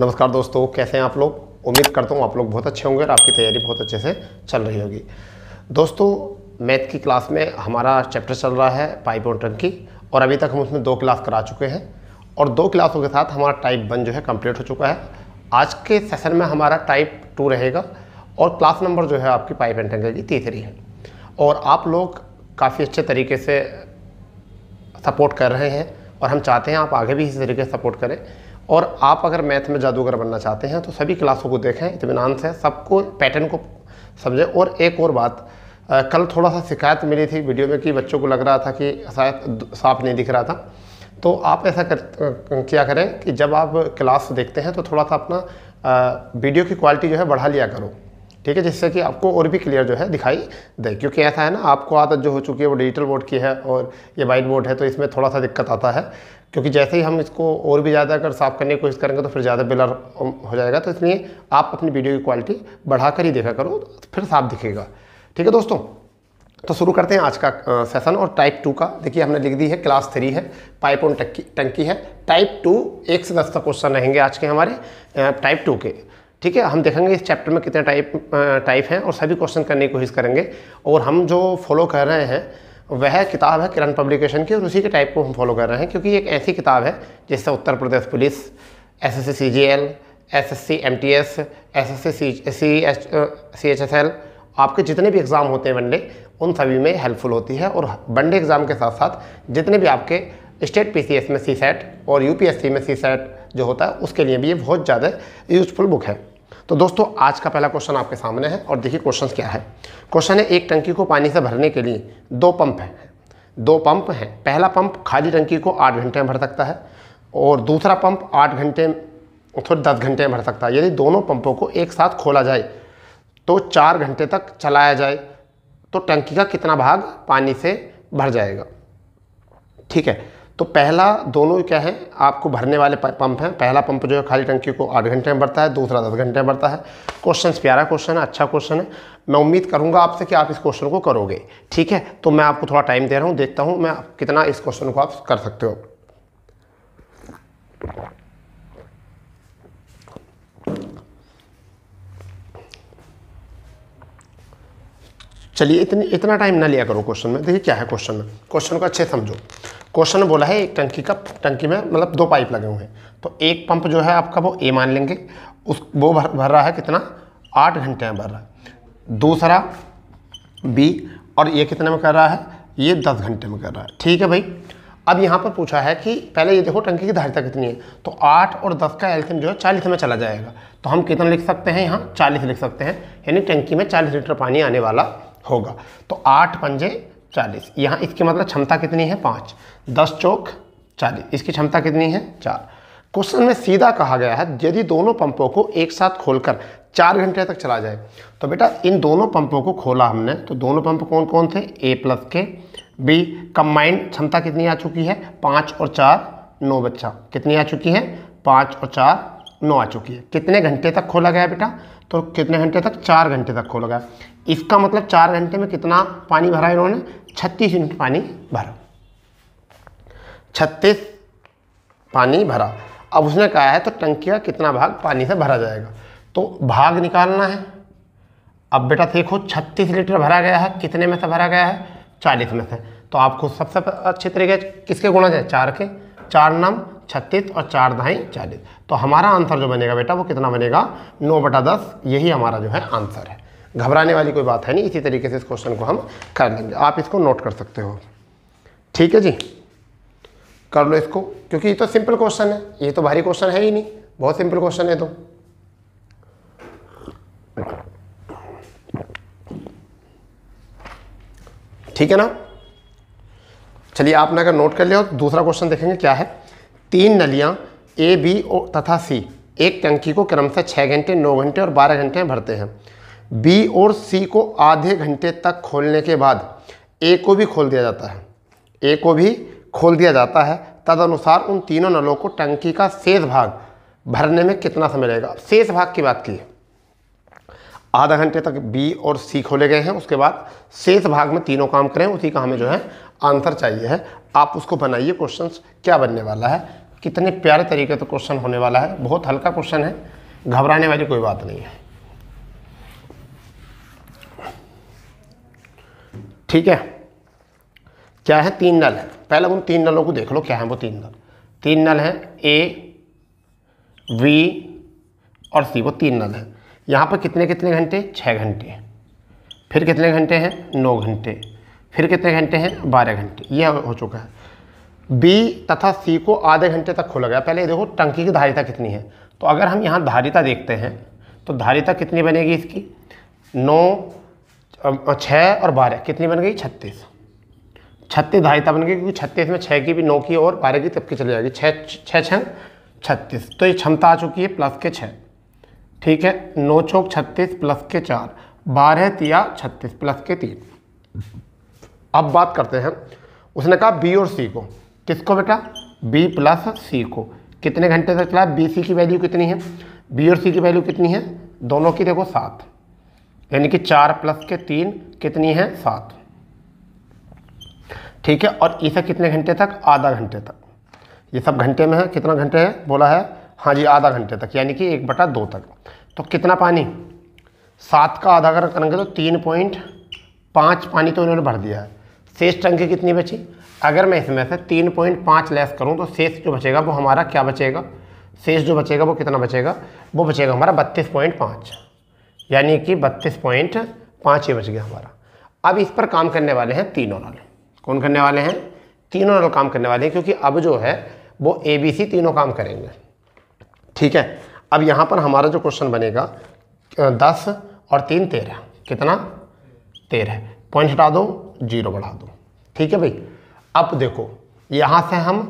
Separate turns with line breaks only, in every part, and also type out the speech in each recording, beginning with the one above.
नमस्कार दोस्तों कैसे हैं आप लोग उम्मीद करता हूँ आप लोग बहुत अच्छे होंगे और आपकी तैयारी बहुत अच्छे से चल रही होगी दोस्तों मैथ की क्लास में हमारा चैप्टर चल रहा है पाइप और टंकी और अभी तक हम उसमें दो क्लास करा चुके हैं और दो क्लासों के साथ हमारा टाइप वन जो है कम्प्लीट हो चुका है आज के सेशन में हमारा टाइप टू रहेगा और क्लास नंबर जो है आपकी पाइप एंड टंकी की तीसरी है और आप लोग काफ़ी अच्छे तरीके से सपोर्ट कर रहे हैं और हम चाहते हैं आप आगे भी इसी तरीके से सपोर्ट करें और आप अगर मैथ में जादूगर बनना चाहते हैं तो सभी क्लासों को देखें इतमान से सबको पैटर्न को समझें और एक और बात आ, कल थोड़ा सा शिकायत मिली थी वीडियो में कि बच्चों को लग रहा था कि शायद साफ नहीं दिख रहा था तो आप ऐसा कर क्या करें कि जब आप क्लास देखते हैं तो थोड़ा सा अपना आ, वीडियो की क्वालिटी जो है बढ़ा लिया करो ठीक है जिससे कि आपको और भी क्लियर जो है दिखाई दे क्योंकि ऐसा है ना आपको आदत जो हो चुकी है वो डिजिटल बोर्ड की है और ये वाइट बोर्ड है तो इसमें थोड़ा सा दिक्कत आता है क्योंकि जैसे ही हम इसको और भी ज़्यादा अगर साफ़ करने की कोशिश करेंगे तो फिर ज़्यादा बिलर हो जाएगा तो इसलिए आप अपनी वीडियो की क्वालिटी बढ़ाकर ही देखा करो फिर साफ दिखेगा ठीक है दोस्तों तो शुरू करते हैं आज का सेशन और टाइप टू का देखिए हमने लिख दी है क्लास थ्री है पाइप और टंकी टंकी है टाइप टू एक से दस तक क्वेश्चन रहेंगे आज के हमारे टाइप टू के ठीक है हम देखेंगे इस चैप्टर में कितने टाइप टाइप हैं और सभी क्वेश्चन करने की कोशिश करेंगे और हम जो फॉलो कर रहे हैं वह किताब है किरण पब्लिकेशन की और उसी के टाइप को हम फॉलो कर रहे हैं क्योंकि एक ऐसी किताब है जिससे Uttar Pradesh police S S C G L S S C M T S S S C C H C H S L आपके जितने भी एग्ज़ाम होते हैं वनडे उन सभी में हेल्पफुल होती है और वनडे एग्ज़ाम के साथ साथ जितने भी आपके स्टेट एस में सी सेट और सी में सी सेट जो होता है उसके लिए भी ये बहुत ज़्यादा यूजफुल बुक है तो दोस्तों आज का पहला क्वेश्चन आपके सामने है और देखिए क्वेश्चन क्या है क्वेश्चन है एक टंकी को पानी से भरने के लिए दो पंप हैं दो पंप हैं पहला पंप खाली टंकी को आठ घंटे में भर सकता है और दूसरा पंप आठ घंटे थोड़ी दस घंटे में भर सकता है यदि दोनों पंपों को एक साथ खोला जाए तो चार घंटे तक चलाया जाए तो टंकी का कितना भाग पानी से भर जाएगा ठीक है तो पहला दोनों क्या है आपको भरने वाले पंप हैं पहला पंप जो है खाली टंकी को आठ घंटे में भरता है दूसरा दस घंटे में भरता है क्वेश्चन प्यारा क्वेश्चन है अच्छा क्वेश्चन है मैं उम्मीद करूंगा आपसे कि आप इस क्वेश्चन को करोगे ठीक है तो मैं आपको थोड़ा टाइम दे रहा हूँ देखता हूँ मैं कितना इस क्वेश्चन को आप कर सकते हो चलिए इतने इतना टाइम ना लिया करो क्वेश्चन में देखिए क्या है क्वेश्चन में क्वेश्चन को अच्छे समझो क्वेश्चन बोला है एक टंकी का टंकी में मतलब दो पाइप लगे हुए हैं तो एक पंप जो है आपका वो ए मान लेंगे उस वो भर भर रहा है कितना आठ घंटे में भर रहा है दूसरा बी और ये कितने में कर रहा है ये दस घंटे में कर रहा है ठीक है भाई अब यहाँ पर पूछा है कि पहले ये देखो टंकी की धारिता कितनी है तो आठ और दस का एल्थियम जो है चालीस में चला जाएगा तो हम कितना लिख सकते हैं यहाँ चालीस लिख सकते हैं यानी टंकी में चालीस लीटर पानी आने वाला होगा तो आठ पंजे चालीस यहाँ इसकी मतलब क्षमता कितनी है पाँच दस चौक चालीस इसकी क्षमता कितनी है चार क्वेश्चन में सीधा कहा गया है यदि दोनों पंपों को एक साथ खोलकर चार घंटे तक चला जाए तो बेटा इन दोनों पंपों को खोला हमने तो दोनों पंप कौन कौन थे ए प्लस के बी कंबाइंड क्षमता कितनी आ चुकी है पाँच और चार नौ बच्चा कितनी आ चुकी है पाँच और चार नौ आ चुकी है कितने घंटे तक खोला गया बेटा तो कितने घंटे तक चार घंटे तक खोला गया इसका मतलब चार घंटे में कितना पानी भरा इन्होंने छत्तीस यूनिट पानी भरा छत्तीस पानी भरा अब उसने कहा है तो टंकी का कितना भाग पानी से भरा जाएगा तो भाग निकालना है अब बेटा देखो छत्तीस लीटर भरा गया है कितने में से भरा गया है चालीस में से तो आपको सबसे अच्छे तरीके किसके गुणा जाए चार के चार नम छत्तीस और चार दहाई चालीस तो हमारा आंसर जो बनेगा बेटा वो कितना बनेगा नौ बटा दस यही हमारा जो है आंसर है घबराने वाली कोई बात है नहीं इसी तरीके से इस क्वेश्चन को हम कर लेंगे आप इसको नोट कर सकते हो ठीक है जी कर लो इसको क्योंकि ये तो सिंपल क्वेश्चन है ये तो भारी क्वेश्चन है ही नहीं बहुत सिंपल क्वेश्चन है तो ठीक है ना चलिए आप ना अगर नोट कर लिया तो दूसरा क्वेश्चन देखेंगे क्या है तीन नलियां ए बी तथा सी एक टंकी को क्रमशः छः घंटे नौ घंटे और बारह घंटे भरते हैं बी और सी को आधे घंटे तक खोलने के बाद ए को भी खोल दिया जाता है ए को भी खोल दिया जाता है तदनुसार उन तीनों नलों को टंकी का शेष भाग भरने में कितना समय लगेगा शेष भाग की बात की आधा घंटे तक बी और सी खोले गए हैं उसके बाद शेष भाग में तीनों काम करें उसी का हमें जो है आंसर चाहिए है आप उसको बनाइए क्वेश्चन क्या बनने वाला है कितने प्यारे तरीके से तो क्वेश्चन होने वाला है बहुत हल्का क्वेश्चन है घबराने वाली कोई बात नहीं है ठीक है क्या है तीन नल है पहले उन तीन नलों को देख लो क्या है वो तीन नल तीन नल हैं ए वी और सी वो तीन नल हैं यहाँ पर कितने कितने घंटे छः घंटे फिर कितने घंटे हैं नौ घंटे फिर कितने घंटे हैं बारह घंटे यह हो चुका है बी तथा सी को आधे घंटे तक खोला गया पहले देखो टंकी की धारिता कितनी है तो अगर हम यहाँ धारिता देखते हैं तो धारिता कितनी बनेगी इसकी नौ छः और बारह कितनी बन गई छत्तीस छत्तीस ढाई था बन गया क्योंकि छत्तीस में छः की भी नौ की और बारह की तब की चली जाएगी छः छः छत्तीस तो ये क्षमता आ चुकी है प्लस के छः ठीक है नौ चौक छत्तीस प्लस के चार बारह तिया छत्तीस प्लस के तीन अब बात करते हैं उसने कहा बी और सी को किसको बेटा बी प्लस सी को कितने घंटे से चला बी सी की वैल्यू कितनी है बी और सी की वैल्यू कितनी है दोनों की देखो सात यानी कि चार प्लस के तीन कितनी है सात ठीक है और इसे कितने घंटे तक आधा घंटे तक ये सब घंटे में है कितना घंटे है बोला है हाँ जी आधा घंटे तक यानी कि एक बटा दो तक तो कितना पानी सात का आधा अगर करेंगे तो तीन पॉइंट पाँच पानी तो इन्होंने भर दिया है शेष टंकी कितनी बची अगर मैं इसमें से तीन पॉइंट पाँच लेस करूँ तो शेष जो बचेगा वो हमारा क्या बचेगा शेष जो बचेगा वो कितना बचेगा वो बचेगा हमारा बत्तीस पॉइंट पाँच यानी कि बत्तीस पॉइंट पाँच ही बच गया हमारा अब इस पर काम करने वाले हैं तीनों वाले कौन करने वाले हैं तीनों नल काम करने वाले हैं क्योंकि अब जो है वो ए बी सी तीनों काम करेंगे ठीक है अब यहाँ पर हमारा जो क्वेश्चन बनेगा दस और तीन तेरह कितना तेरह पॉइंट हटा दो जीरो बढ़ा दो ठीक है भाई अब देखो यहाँ से हम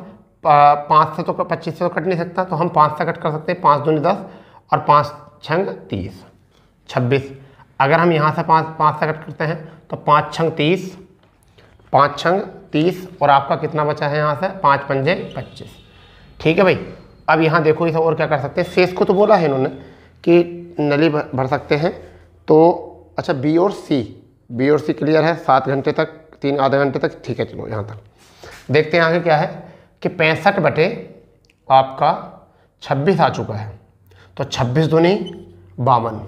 पाँच से तो पच्चीस से तो कट नहीं सकता तो हम पाँच से कट कर सकते हैं पाँच दूनी दस और पाँच छंग तीस छब्बीस अगर हम यहाँ से पाँच पाँच से कट करते हैं तो पाँच छंग तीस पाँच छंग तीस और आपका कितना बचा है यहाँ से पाँच पंजे पच्चीस ठीक है भाई अब यहाँ देखो इसे और क्या कर सकते हैं शेष को तो बोला है इन्होंने कि नली भर सकते हैं तो अच्छा बी और सी बी और सी क्लियर है सात घंटे तक तीन आधे घंटे तक ठीक है चलो यहाँ तक देखते हैं आगे क्या है कि पैंसठ बटे आपका छब्बीस आ चुका है तो छब्बीस दूनी बावन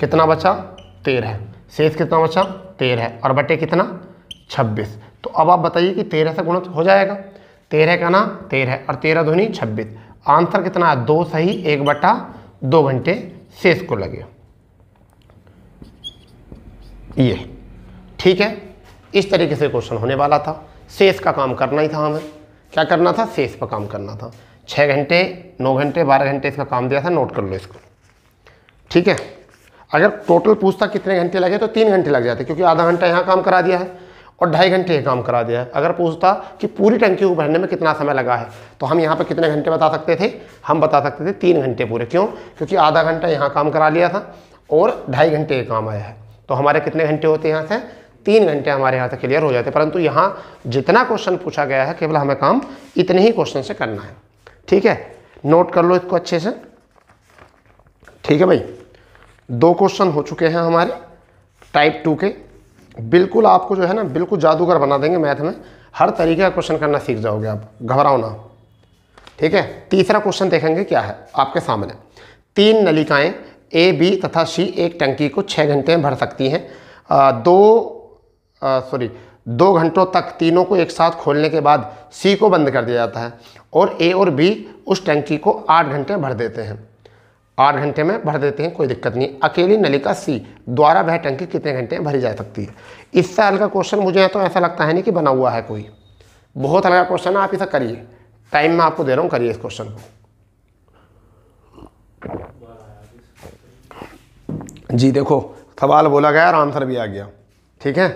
कितना बचा तेरह शेष कितना बचा तेरह और बटे कितना छब्बीस तो अब आप बताइए कि तेरह से गुणा हो जाएगा तेरह का ना तेरह और तेरह धोनी छब्बीस आंसर कितना है दो सही एक बटा दो घंटे शेष को लगे ये ठीक है इस तरीके से क्वेश्चन होने वाला था शेष का काम करना ही था हमें क्या करना था शेष पर काम करना था छः घंटे नौ घंटे बारह घंटे इसका काम दिया था नोट कर लो इसको ठीक है अगर टोटल पूछता कितने घंटे लगे तो तीन घंटे लग जाते क्योंकि आधा घंटा यहाँ काम करा दिया है और ढाई घंटे ये काम करा दिया है अगर पूछता कि पूरी टंकी को भरने में कितना समय लगा है तो हम यहाँ पर कितने घंटे बता सकते थे हम बता सकते थे तीन घंटे पूरे क्यों क्योंकि आधा घंटा यहाँ काम करा लिया था और ढाई घंटे ये काम आया है तो हमारे कितने घंटे होते यहाँ से तीन घंटे हमारे यहाँ से क्लियर हो जाते परंतु यहाँ जितना क्वेश्चन पूछा गया है केवल हमें काम इतने ही क्वेश्चन से करना है ठीक है नोट कर लो इसको अच्छे से ठीक है भाई दो क्वेश्चन हो चुके हैं हमारे टाइप टू के बिल्कुल आपको जो है ना बिल्कुल जादूगर बना देंगे मैथ में हर तरीके का क्वेश्चन करना सीख जाओगे आप घबराओ ना ठीक है तीसरा क्वेश्चन देखेंगे क्या है आपके सामने तीन नलिकाएं ए बी तथा सी एक टंकी को छः घंटे में भर सकती हैं दो सॉरी दो घंटों तक तीनों को एक साथ खोलने के बाद सी को बंद कर दिया जाता है और ए और बी उस टंकी को आठ घंटे भर देते हैं आठ घंटे में भर देते हैं कोई दिक्कत नहीं अकेली नलिका सी द्वारा वह टंकी कितने घंटे में भरी जा सकती है इससे हल्का क्वेश्चन मुझे तो ऐसा लगता है नहीं कि बना हुआ है कोई बहुत हल्का क्वेश्चन है आप इसे करिए टाइम मैं आपको दे रहा हूँ करिए इस क्वेश्चन को जी देखो सवाल बोला गया और आंसर भी आ गया ठीक है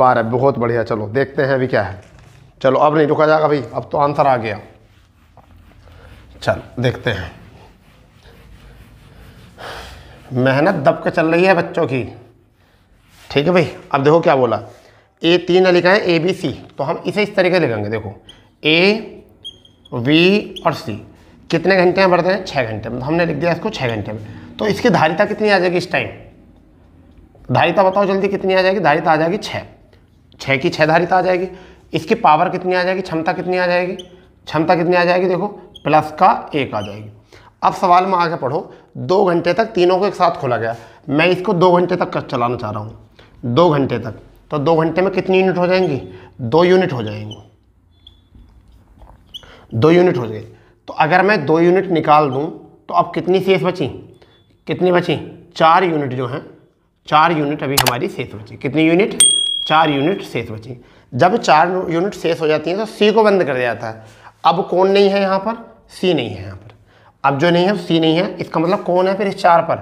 बारह बहुत बढ़िया चलो देखते हैं अभी क्या है चलो अब नहीं रुका जाएगा भाई अब तो आंसर आ गया चल देखते हैं मेहनत दब के चल रही है बच्चों की ठीक है भाई अब देखो क्या बोला ए तीन ने लिखा है ए बी सी तो हम इसे इस तरीके से लिखेंगे देखो ए वी और सी कितने घंटे में बढ़ते हैं छः घंटे में तो हमने लिख दिया इसको छः घंटे में तो इसकी धारिता कितनी आ जाएगी इस टाइम धारिता बताओ जल्दी कितनी आ जाएगी धारिता आ जाएगी छः छः की छः धारिता आ जाएगी इसकी पावर कितनी आ जाएगी क्षमता कितनी आ जाएगी क्षमता कितनी आ जाएगी देखो प्लस का एक आ जाएगी अब सवाल में आगे पढ़ो दो घंटे तक तीनों को एक साथ खोला गया मैं इसको दो घंटे तक चलाना चाह रहा हूँ दो घंटे तक तो दो घंटे में कितनी यूनिट हो जाएंगी दो यूनिट हो जाएंगी दो यूनिट हो जाए तो अगर मैं दो यूनिट निकाल दूँ तो अब कितनी शेष बची कितनी बची चार यूनिट जो हैं चार यूनिट अभी हमारी सेस बची कितनी यूनिट चार यूनिट सेस बची जब चार यूनिट सेस हो जाती हैं तो सी को बंद कर दिया जाता है अब कौन नहीं है यहाँ पर सी नहीं है यहाँ पर अब जो नहीं है सी नहीं है इसका मतलब कौन है फिर इस चार पर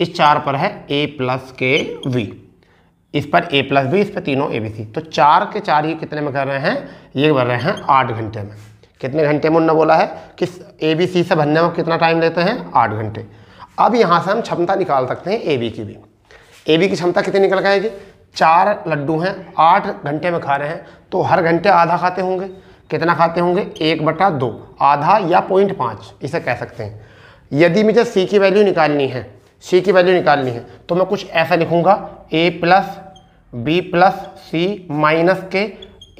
इस चार पर है ए प्लस के वी इस पर ए प्लस बी इस पर तीनों ए बी सी तो चार के चार ये कितने में कर रहे हैं ये भर रहे हैं आठ घंटे में कितने घंटे में उनने बोला है कि ए बी सी से भरने में कितना टाइम लेते हैं आठ घंटे अब यहाँ से हम क्षमता निकाल सकते हैं ए बी की भी ए बी की क्षमता कितनी निकल गएगी आएगी चार लड्डू हैं आठ घंटे में खा रहे हैं तो हर घंटे आधा खाते होंगे कितना खाते होंगे एक बटा दो आधा या पॉइंट पाँच इसे कह सकते हैं यदि मुझे सी की वैल्यू निकालनी है सी की वैल्यू निकालनी है तो मैं कुछ ऐसा लिखूँगा A plus B plus C minus के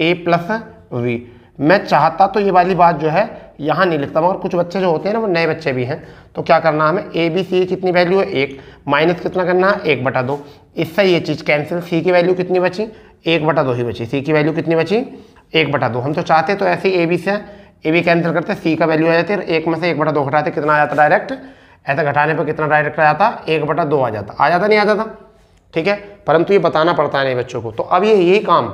ए प्लस वी मैं चाहता तो ये वाली बात जो है यहाँ नहीं लिखता मगर कुछ बच्चे जो होते हैं ना वो नए बच्चे भी हैं तो क्या करना है हमें ए बी सी कितनी वैल्यू है एक माइनस कितना करना है एक बटा दो इससे ये चीज़ कैंसिल सी की वैल्यू कितनी बची एक बटा दो ही बची सी की वैल्यू कितनी बची एक बटा दो हम तो चाहते तो ऐसे ही ए बी से ए बी कैंसिल करते सी का वैल्यू आ जाती है एक में से एक बटा दो घटाते कितना आ जाता डायरेक्ट ऐसा घटाने पर कितना डायरेक्ट आ जाता एक बटा दो आ जाता आ जाता नहीं आ जाता ठीक है परंतु ये बताना पड़ता है नहीं बच्चों को तो अब ये यही काम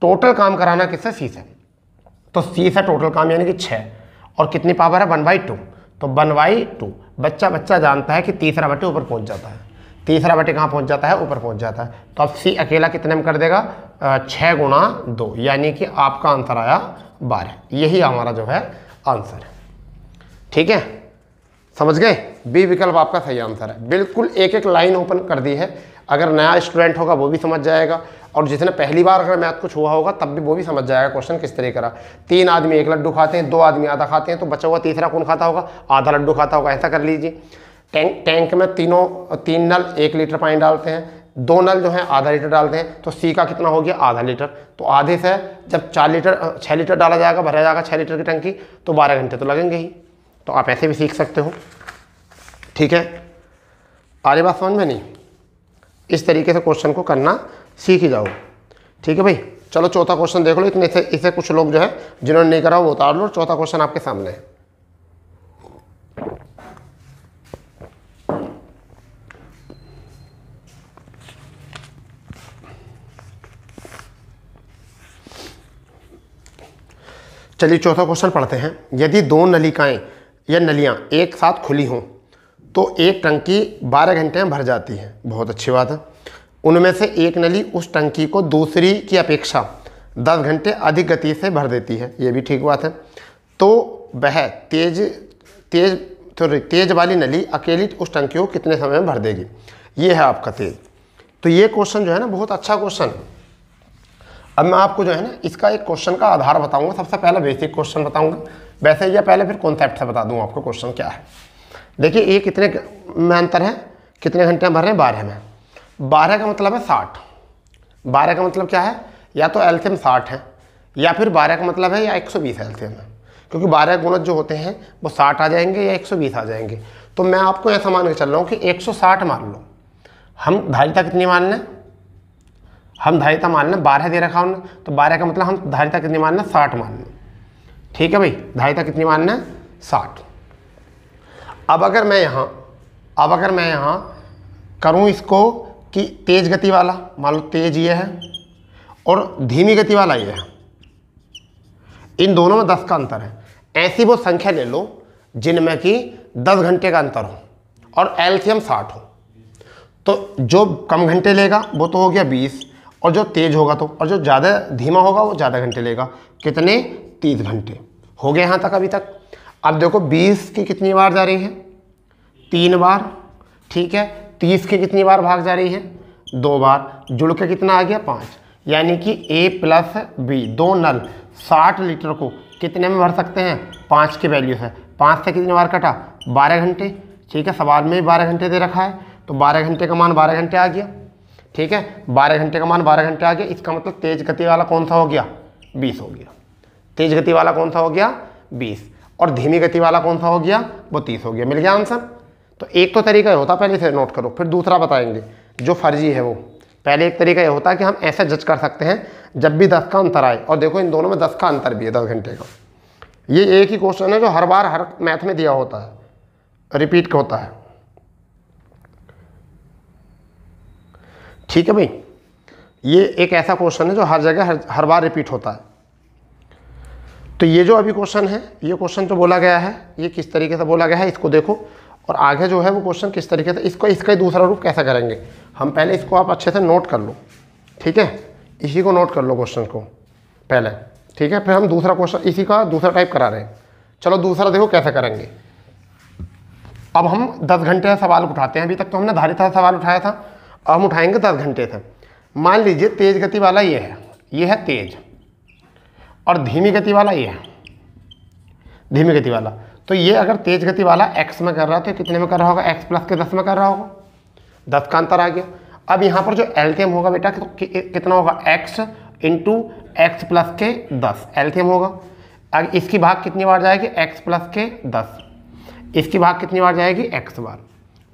टोटल काम कराना किससे सी से तो सी से टोटल काम यानी कि छः और कितनी पावर है वन बाई टू तो वन बाई टू बच्चा बच्चा जानता है कि तीसरा बटे ऊपर पहुंच जाता है तीसरा बटे कहाँ पहुँच जाता है ऊपर पहुँच जाता है तो अब सी अकेला कितने में कर देगा छः गुणा दो यानी कि आपका आंसर आया बारह यही हमारा जो है आंसर है ठीक है समझ गए बी विकल्प आपका सही आंसर है बिल्कुल एक एक लाइन ओपन कर दी है अगर नया स्टूडेंट होगा वो भी समझ जाएगा और जिसने पहली बार अगर मैथ कुछ हुआ होगा तब भी वो भी समझ जाएगा क्वेश्चन किस तरीके का तीन आदमी एक लड्डू खाते हैं दो आदमी आधा खाते हैं तो बचा हुआ तीसरा कौन खाता होगा आधा लड्डू खाता होगा ऐसा कर लीजिए टैंक टैंक में तीनों तीन नल एक लीटर पानी डालते हैं दो नल जो है आधा लीटर डालते हैं तो सी का कितना हो गया आधा लीटर तो आधे से जब चार लीटर छः लीटर डाला जाएगा भरा जाएगा छः लीटर की टंकी तो बारह घंटे तो लगेंगे ही तो आप ऐसे भी सीख सकते हो ठीक है आ रही बात समझ में नहीं इस तरीके से क्वेश्चन को करना सीख ही जाओ ठीक है भाई चलो चौथा क्वेश्चन देख लो इतने से इसे कुछ लोग जो है जिन्होंने नहीं करा वो उतार लो चौथा क्वेश्चन आपके सामने है चलिए चौथा क्वेश्चन पढ़ते हैं यदि दो नलिकाएं या नलियां एक साथ खुली हों तो एक टंकी 12 घंटे में भर जाती है बहुत अच्छी बात है उनमें से एक नली उस टंकी को दूसरी की अपेक्षा 10 घंटे अधिक गति से भर देती है ये भी ठीक बात है तो वह तेज तेज सॉरी तो तेज वाली नली अकेली उस टंकी को कितने समय में भर देगी ये है आपका तेज तो ये क्वेश्चन जो है ना बहुत अच्छा क्वेश्चन है अब मैं आपको जो है ना इसका एक क्वेश्चन का आधार बताऊंगा सबसे पहले बेसिक क्वेश्चन बताऊंगा वैसे या पहले फिर कॉन्सेप्ट से बता दूँ आपको क्वेश्चन क्या है देखिए ये कितने में अंतर है कितने घंटे में भर रहे हैं बारह में बारह का मतलब है साठ बारह का मतलब क्या है या तो एल्थियम साठ है या फिर बारह का मतलब है या एक सौ बीस है क्योंकि बारह गुणत जो होते हैं वो साठ आ जाएंगे या एक सौ बीस आ जाएंगे तो मैं आपको ऐसा मान के चल रहा हूँ कि एक सौ साठ मान लो हम धारिता कितनी मान लें हम धारिता मानना बारह दे रखा उन्होंने तो बारह का मतलब हम धारिता कितनी मानना साठ मान लें ठीक है भाई धारिता कितनी मानना साठ अब अगर मैं यहाँ अब अगर मैं यहाँ करूँ इसको कि तेज़ गति वाला मान लो तेज ये है और धीमी गति वाला ये है इन दोनों में दस का अंतर है ऐसी वो संख्या ले लो जिनमें कि दस घंटे का अंतर हो और एल्सियम साठ हो तो जो कम घंटे लेगा वो तो हो गया बीस और जो तेज़ होगा तो और जो ज़्यादा धीमा होगा वो ज़्यादा घंटे लेगा कितने तीस घंटे हो गए यहाँ तक अभी तक अब देखो बीस की कितनी बार जा रही है तीन बार ठीक है तीस की कितनी बार भाग जा रही है दो बार जुड़ के कितना आ गया पाँच यानी कि ए प्लस बी दो नल साठ लीटर को कितने में भर सकते हैं पाँच की वैल्यू है पाँच से कितनी बार कटा बारह घंटे ठीक है सवाल में बारह घंटे दे रखा है तो बारह घंटे का मान बारह घंटे आ गया ठीक है बारह घंटे का मान बारह घंटे आ गया इसका मतलब तेज गति वाला कौन सा हो गया बीस हो गया तेज गति वाला कौन सा हो गया बीस और धीमी गति वाला कौन सा हो गया वो तीस हो गया मिल गया आंसर तो एक तो तरीका यह होता पहले से नोट करो फिर दूसरा बताएंगे जो फर्जी है वो पहले एक तरीका ये होता है कि हम ऐसा जज कर सकते हैं जब भी दस का अंतर आए और देखो इन दोनों में दस का अंतर भी है दस घंटे का ये एक ही क्वेश्चन है जो हर बार हर मैथ में दिया होता है रिपीट होता है ठीक है भाई ये एक ऐसा क्वेश्चन है जो हर जगह हर हर बार रिपीट होता है तो ये जो अभी क्वेश्चन है ये क्वेश्चन जो तो बोला गया है ये किस तरीके से बोला गया है इसको देखो और आगे जो है वो क्वेश्चन किस तरीके से इसको इसका ही दूसरा रूप कैसा करेंगे हम पहले इसको आप अच्छे से नोट कर लो ठीक है इसी को नोट कर लो क्वेश्चन को पहले ठीक है फिर हम दूसरा क्वेश्चन इसी का दूसरा टाइप करा रहे हैं चलो दूसरा देखो कैसे करेंगे अब हम 10 घंटे का सवाल उठाते हैं अभी तक तो हमने धारिता सवाल उठाया था और हम उठाएंगे दस घंटे से मान लीजिए तेज़ गति वाला ये है ये है तेज़ और धीमी गति वाला ये है धीमी गति वाला तो ये अगर तेज़ गति वाला एक्स में कर रहा है तो कितने में कर रहा होगा एक्स प्लस के दस में कर रहा होगा दस का अंतर आ गया अब यहाँ पर जो एल्थियम होगा बेटा कितना होगा एक्स इंटू एक्स प्लस के दस एल्थियम होगा अब इसकी भाग कितनी बार जाएगी एक्स प्लस के दस इसकी भाग कितनी बार जाएगी एक्स बार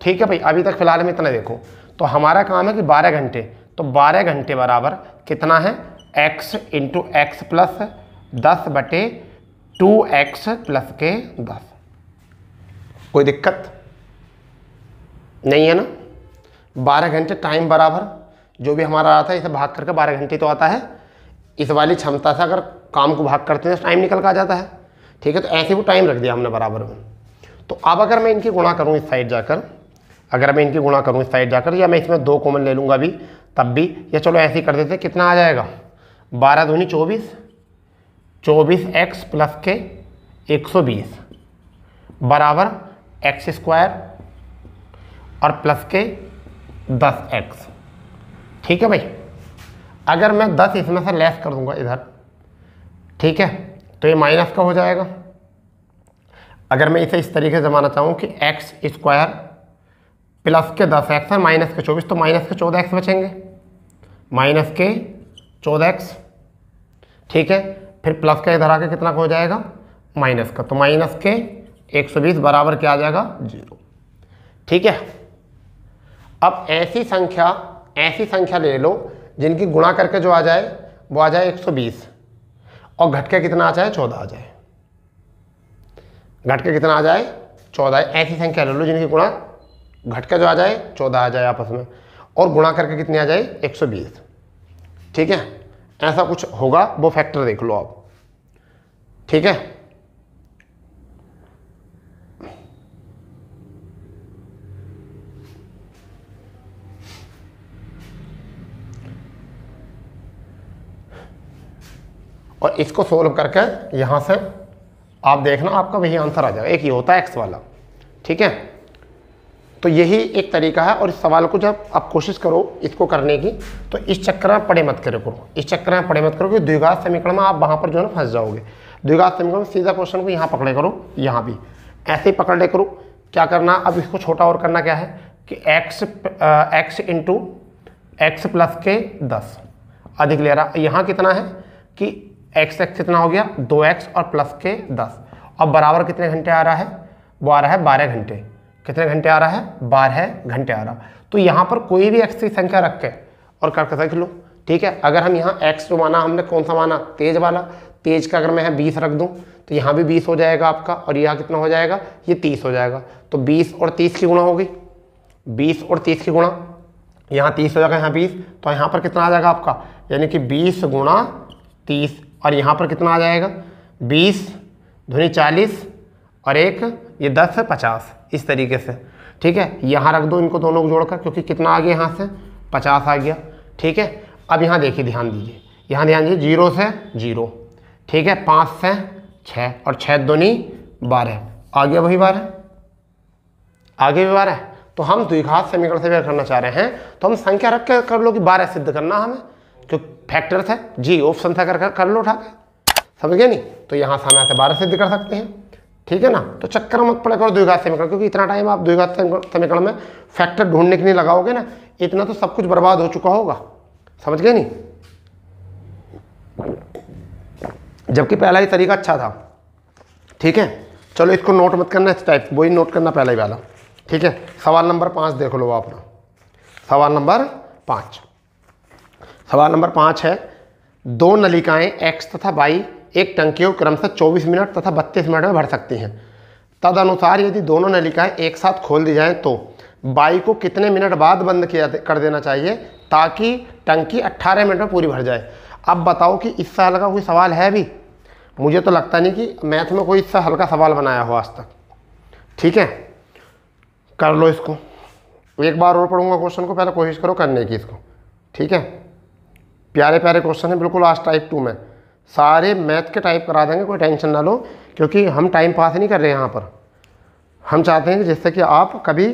ठीक है भाई अभी तक फिलहाल हम इतना देखो तो हमारा काम है कि 12 घंटे तो 12 घंटे बराबर कितना है x इंटू एक्स प्लस दस बटे टू एक्स प्लस के दस कोई दिक्कत नहीं है ना बारह घंटे टाइम बराबर जो भी हमारा आता है इसे भाग करके बारह घंटे तो आता है इस वाली क्षमता से अगर काम को भाग करते हैं तो टाइम निकल कर आ जाता है ठीक है तो ऐसे वो टाइम रख दिया हमने बराबर में तो अब अगर मैं इनकी गुणा करूँ इस साइड जाकर अगर मैं इनकी गुणा करूँ इस साइड जाकर या मैं इसमें दो कॉमन ले लूँगा अभी तब भी या चलो ऐसे ही कर देते कितना आ जाएगा बारह धोनी चौबीस चौबीस एक्स प्लस के एक सौ बीस बराबर एक्स स्क्वायर और प्लस के दस एक्स ठीक है भाई अगर मैं दस इसमें से लेस कर दूंगा इधर ठीक है तो ये माइनस का हो जाएगा अगर मैं इसे इस तरीके से जमाना चाहूँ कि एक्स स्क्वायर प्लस के दस एक्स और माइनस के चौबीस तो माइनस के चौदह एक्स बचेंगे माइनस के चौदह एक्स ठीक है फिर प्लस का इधर आके कितना का हो जाएगा माइनस का तो माइनस के एक सौ बीस बराबर क्या आ जाएगा जीरो ठीक है अब ऐसी संख्या ऐसी संख्या ले लो जिनकी गुणा करके जो आ जाए वो आ जाए एक सौ बीस और घट के कितना आ जाए चौदह आ जाए घट के कितना आ जाए चौदह ऐसी संख्या ले लो जिनकी गुणा घट के जो आ जाए चौदह आ जाए आपस में और गुणा करके कितने आ जाए एक सौ बीस ठीक है ऐसा कुछ होगा वो फैक्टर देख लो आप ठीक है और इसको सोल्व करके यहां से आप देखना आपका वही आंसर आ जाएगा एक ही होता है एक्स वाला ठीक है तो यही एक तरीका है और इस सवाल को जब आप कोशिश करो इसको करने की तो इस चक्कर में पड़े मत करो करो इस चक्कर में पड़े मत करो कि द्विघात समीकरण में आप वहाँ पर जो है ना फंस जाओगे द्विघात समीकरण में सीधा क्वेश्चन को यहाँ पकड़े करो यहाँ भी ऐसे ही पकड़ ले करो क्या करना अब इसको छोटा और करना क्या है कि X X into X plus के दस अधिक ले रहा यहाँ कितना है कि एक्स एक्स कितना हो गया दो एक्स और प्लस के दस अब बराबर कितने घंटे आ रहा है वो आ रहा है बारह घंटे कितने घंटे आ रहा है बारह घंटे आ रहा तो यहाँ पर कोई भी एक्स की संख्या रख के और कर देख लो ठीक है अगर हम यहाँ एक्स जो माना हमने कौन सा माना तेज वाला तेज का अगर मैं यहाँ बीस रख दूँ तो यहाँ भी बीस हो जाएगा आपका और यहाँ कितना हो जाएगा ये तीस हो जाएगा तो बीस और तीस की गुणा होगी बीस और तीस की गुणा यहाँ तीस हो जाएगा यहाँ बीस तो यहाँ पर कितना आ जाएगा आपका यानी कि बीस गुणा तीस और यहाँ पर कितना आ जाएगा बीस धुनी चालीस और एक ये दस पचास इस तरीके से ठीक है यहाँ रख दो इनको दोनों को जोड़कर क्योंकि कितना आ गया यहाँ से पचास आ गया ठीक है अब यहाँ देखिए ध्यान दीजिए यहाँ ध्यान दीजिए जीरो से जीरो ठीक है पाँच से छः और छः नहीं बारह आ गया वही बारह आगे भी बारह तो हम द्विघात तो समीकरण से व्यक्त करना चाह रहे हैं तो हम संख्या रख कर कर लो कि बारह सिद्ध करना हमें जो फैक्टर है जी ऑप्शन था कर कर लो उठा के समझ गए नहीं तो यहाँ से हम ऐसे बारह सिद्ध कर सकते हैं ठीक है ना तो चक्कर मत पड़े करो द्विघात समीकरण क्योंकि इतना टाइम आप द्विघात समीकरण में फैक्टर ढूंढने के लिए लगाओगे ना इतना तो सब कुछ बर्बाद हो चुका होगा समझ गए नहीं जबकि पहला ही तरीका अच्छा था ठीक है चलो इसको नोट मत करना इस टाइप वही नोट करना पहला ही वाला ठीक है सवाल नंबर पाँच देख लो आप ना सवाल नंबर पाँच सवाल नंबर पाँच है दो नलिकाएं एक्स तथा बाई एक टंकी को क्रमशः 24 मिनट तथा 32 मिनट में भर सकती हैं तदनुसार यदि दोनों नलिकाएं एक साथ खोल दी जाएं तो बाई को कितने मिनट बाद बंद किया कर देना चाहिए ताकि टंकी 18 मिनट में पूरी भर जाए अब बताओ कि इससे हल्का कोई सवाल है भी मुझे तो लगता नहीं कि मैथ में कोई इससे हल्का सवाल बनाया हो आज तक ठीक है कर लो इसको एक बार और पढ़ूंगा क्वेश्चन को पहले कोशिश करो करने की इसको ठीक है प्यारे प्यारे क्वेश्चन हैं बिल्कुल आज टाइप टू में सारे मैथ के टाइप करा देंगे कोई टेंशन ना लो क्योंकि हम टाइम पास नहीं कर रहे हैं यहाँ पर हम चाहते हैं कि जिससे कि आप कभी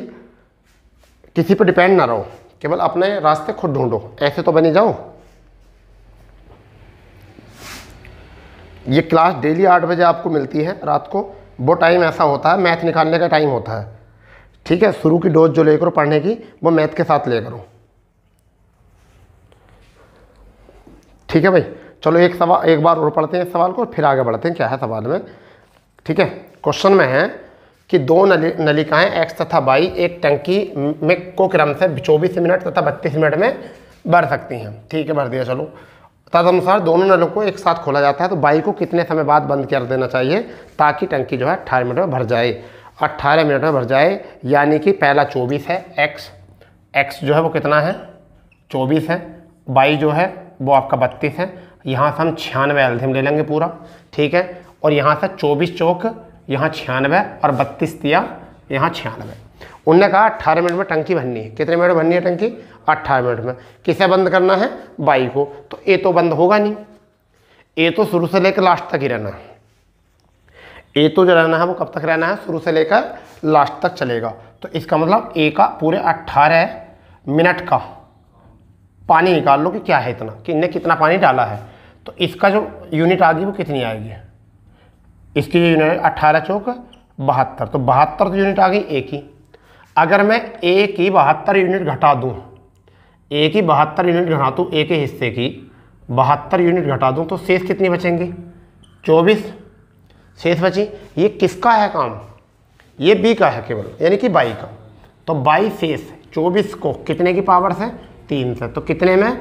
किसी पर डिपेंड ना रहो केवल अपने रास्ते खुद ढूंढो ऐसे तो बने जाओ ये क्लास डेली आठ बजे आपको मिलती है रात को वो टाइम ऐसा होता है मैथ निकालने का टाइम होता है ठीक है शुरू की डोज जो ले करो पढ़ने की वो मैथ के साथ ले करो ठीक है भाई चलो एक सवाल एक बार और पढ़ते हैं इस सवाल को फिर आगे बढ़ते हैं क्या है सवाल में ठीक है क्वेश्चन में है कि दो नली नलिकाएँ एक्स तथा बाई एक टंकी में को क्रम से चौबीस मिनट तथा बत्तीस मिनट में भर सकती हैं ठीक है भर दिया चलो तदनुसार दोनों नलों को एक साथ खोला जाता है तो बाई को कितने समय बाद बंद कर देना चाहिए ताकि टंकी जो है अट्ठारह मिनट में भर जाए अट्ठारह मिनट में भर जाए यानी कि पहला चौबीस है एक्स एक्स जो है वो कितना है चौबीस है बाई जो है वो आपका बत्तीस है यहाँ से हम छियानवे एल्थियम ले लेंगे पूरा ठीक है और यहाँ से चौबीस चौक यहाँ छियानवे और बत्तीस तिया यहाँ छियानवे उनने कहा अट्ठारह मिनट में टंकी भरनी है कितने मिनट भरनी है टंकी अट्ठारह मिनट में किसे बंद करना है बाई को तो ए तो बंद होगा नहीं ए तो शुरू से लेकर लास्ट तक ही रहना है ए तो जो रहना है वो कब तक रहना है शुरू से लेकर लास्ट तक चलेगा तो इसका मतलब ए का पूरे अट्ठारह मिनट का पानी निकाल लो कि क्या है इतना कि इनने कितना पानी डाला है तो इसका जो यूनिट आगी वो कितनी आएगी इसकी जो यूनिट अट्ठारह चौक बहत्तर तो बहत्तर तो यूनिट आ गई ए की अगर मैं ए की बहत्तर यूनिट घटा दूँ ए की बहत्तर यूनिट घटा दूँ ए के हिस्से की बहत्तर यूनिट घटा दूँ तो शेष कितनी बचेंगी चौबीस शेष बची ये किसका है काम ये बी का है केवल यानी कि बाई का तो बाई शेष चौबीस को कितने की पावर से तीन से तो कितने में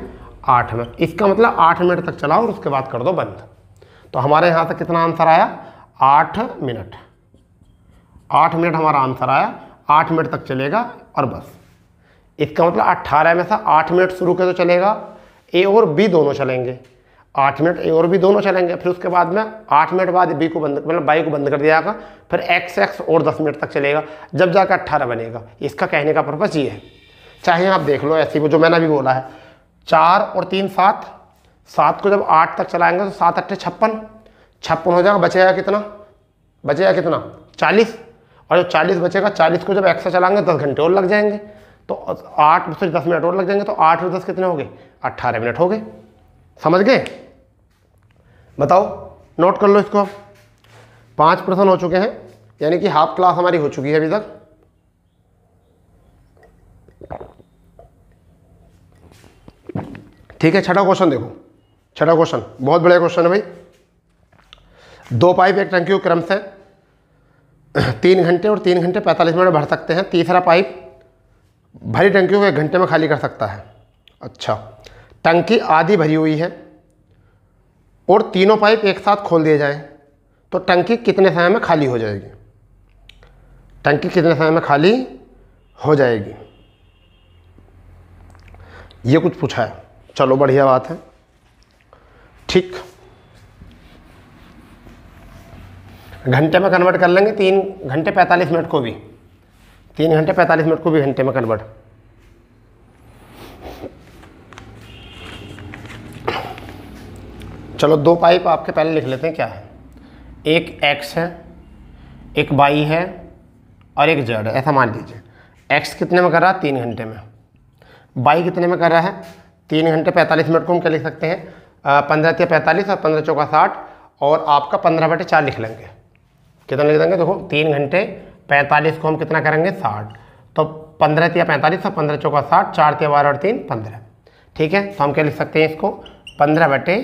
आठ मिनट इसका मतलब आठ मिनट तक चलाओ और उसके बाद कर दो बंद तो हमारे यहाँ से कितना आंसर आया आठ मिनट आठ मिनट हमारा आंसर आया आठ मिनट तक चलेगा और बस इसका मतलब अट्ठारह में से आठ मिनट शुरू के तो चलेगा ए और बी दोनों चलेंगे आठ मिनट ए और बी दोनों चलेंगे फिर उसके बाद में आठ मिनट बाद बी को बंद मतलब बाई को बंद कर दिया जाएगा फिर एक्स एक्स और दस मिनट तक चलेगा जब जाकर अट्ठारह बनेगा इसका कहने का पर्पज़ ये है चाहे आप देख लो ऐसी वो जो मैंने अभी बोला है चार और तीन सात सात को जब आठ तक चलाएंगे तो सात अट्ठे छप्पन छप्पन हो जाएगा बचेगा कितना बचेगा कितना चालीस और जब चालीस बचेगा चालीस को जब एक्स्ट्रा चलाएंगे दस घंटे और लग जाएंगे तो आठ सॉरी दस मिनट और लग जाएंगे तो आठ और दस कितने हो गए अट्ठारह मिनट हो गए समझ गए बताओ नोट कर लो इसको पाँच प्रश्न हो चुके हैं यानी कि हाफ क्लास हमारी हो चुकी है अभी तक ठीक है छठा क्वेश्चन देखो छठा क्वेश्चन बहुत बड़ा क्वेश्चन है भाई दो पाइप एक टंकी क्रम से तीन घंटे और तीन घंटे पैंतालीस मिनट भर सकते हैं तीसरा पाइप भरी टंकियों को एक घंटे में खाली कर सकता है अच्छा टंकी आधी भरी हुई है और तीनों पाइप एक साथ खोल दिए जाएं तो टंकी कितने समय में खाली हो जाएगी टंकी कितने समय में खाली हो जाएगी ये कुछ पूछा है चलो बढ़िया बात है ठीक घंटे में कन्वर्ट कर लेंगे तीन घंटे पैंतालीस मिनट को भी तीन घंटे पैंतालीस मिनट को भी घंटे में कन्वर्ट चलो दो पाइप आपके पहले लिख लेते हैं क्या है एक एक्स है एक बाई है और एक जेड है ऐसा मान लीजिए एक्स कितने में कर रहा है तीन घंटे में बाई कितने में कर रहा है तीन घंटे पैंतालीस मिनट को हम क्या लिख सकते हैं पंद्रह तिया पैंतालीस और पंद्रह चौका साठ और आपका पंद्रह बटे चार लिख लेंगे कितना लिख देंगे देखो तीन घंटे पैंतालीस को हम कितना करेंगे साठ तो पंद्रह तिया पैंतालीस और पंद्रह चौका साठ चार तिया बारह और तीन पंद्रह ठीक है तो हम क्या लिख सकते हैं इसको पंद्रह बटे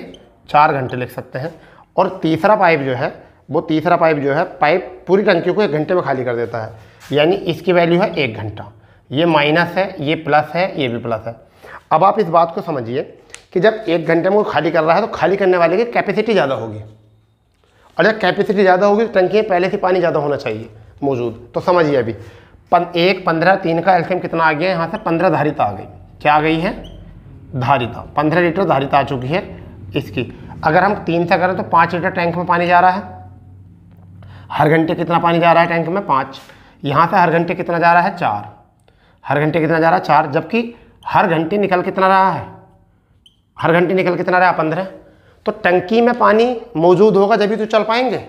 चार घंटे लिख सकते हैं और तीसरा पाइप जो है वो तीसरा पाइप जो है पाइप पूरी टंकी को एक घंटे में खाली कर देता है यानी इसकी वैल्यू है एक घंटा ये माइनस है ये प्लस है ये भी प्लस है अब आप इस बात को समझिए कि जब एक घंटे में वो खाली कर रहा है तो खाली करने वाले की कैपेसिटी ज़्यादा होगी और जब कैपेसिटी ज़्यादा होगी तो टंकी में पहले से पानी ज़्यादा होना चाहिए मौजूद तो समझिए अभी पन, एक पंद्रह तीन का एल्शियम कितना आ गया है यहाँ से पंद्रह धारिता आ गई क्या आ गई है धारिता पंद्रह लीटर धारिता आ चुकी है इसकी अगर हम तीन से करें तो पाँच लीटर टैंक में पानी जा रहा है हर घंटे कितना पानी जा रहा है टैंक में पाँच यहाँ से हर घंटे कितना जा रहा है चार हर घंटे कितना जा रहा है चार जबकि हर घंटे निकल कितना रहा है हर घंटे निकल कितना रहा पंद्रह तो टंकी में पानी मौजूद होगा जब भी तो चल पाएंगे